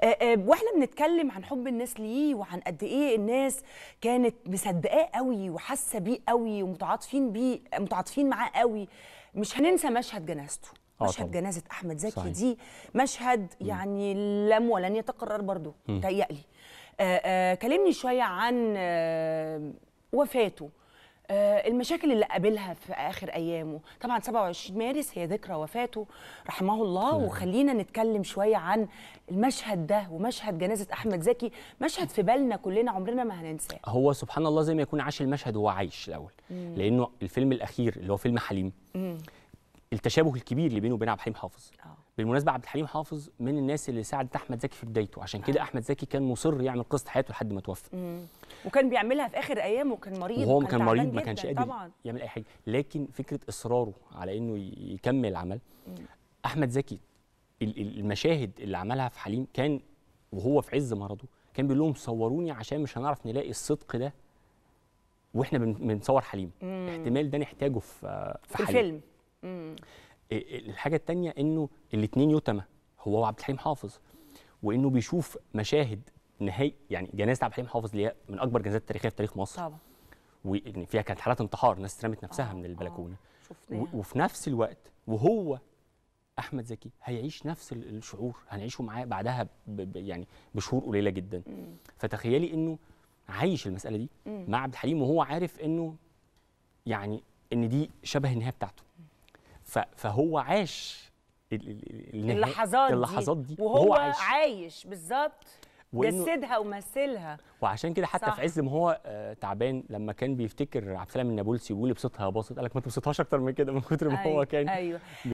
آه، آه، واحنا بنتكلم عن حب الناس ليه وعن قد ايه الناس كانت مصدقاه قوي وحاسه بيه قوي ومتعاطفين بيه متعاطفين معاه قوي مش هننسى مشهد جنازته آه، مشهد جنازه احمد زكي صحيح. دي مشهد يعني لم ولن يتكرر برضه تهيألي كلمني شويه عن وفاته آه، المشاكل اللي قابلها في اخر ايامه طبعا 27 مارس هي ذكرى وفاته رحمه الله نعم. وخلينا نتكلم شويه عن المشهد ده ومشهد جنازه احمد زكي مشهد في بالنا كلنا عمرنا ما هننساه هو سبحان الله زي ما يكون عاش المشهد وهو عايش الاول مم. لانه الفيلم الاخير اللي هو فيلم حليم مم. التشابه الكبير اللي بينه وبين عبد الحليم حافظ آه. بالمناسبه عبد الحليم حافظ من الناس اللي ساعدت احمد زكي في بدايته عشان كده احمد زكي كان مصر يعمل قصه حياته لحد ما توفى وكان بيعملها في اخر ايامه وكان مريض وهو كان مريض ما كانش قادر يعمل اي حاجه لكن فكره اصراره على انه يكمل العمل مم. احمد زكي المشاهد اللي عملها في حليم كان وهو في عز مرضه كان بيقول لهم صوروني عشان مش هنعرف نلاقي الصدق ده واحنا بنصور حليم مم. احتمال ده نحتاجه في في حليم الفيلم مم. الحاجه الثانيه انه الاثنين يتمه هو وعبد الحليم حافظ وانه بيشوف مشاهد نهاية يعني جنازه عبد الحليم حافظ اللي هي من اكبر جنازات التاريخيه في تاريخ مصر طبعا وان فيها كانت حالات انتحار ناس رمت نفسها آه من البلكونه آه وفي نفس الوقت وهو احمد زكي هيعيش نفس الشعور هنعيشه معاه بعدها ب يعني بشهور قليله جدا م. فتخيلي انه عايش المساله دي م. مع عبد الحليم وهو عارف انه يعني ان دي شبه النهايه بتاعته فهو عاش اللحظات دي اللحظات دي وهو, وهو عايش, عايش بالظبط جسدها ومثلها وعشان كده حتى صح. في عز ما هو آه، تعبان لما كان بيفتكر عبد السلام النابلسي ويقول بصوتها يا باسط قال لك ما تبسطهاش اكتر من كده من كتر ما أيوة هو كان أيوة.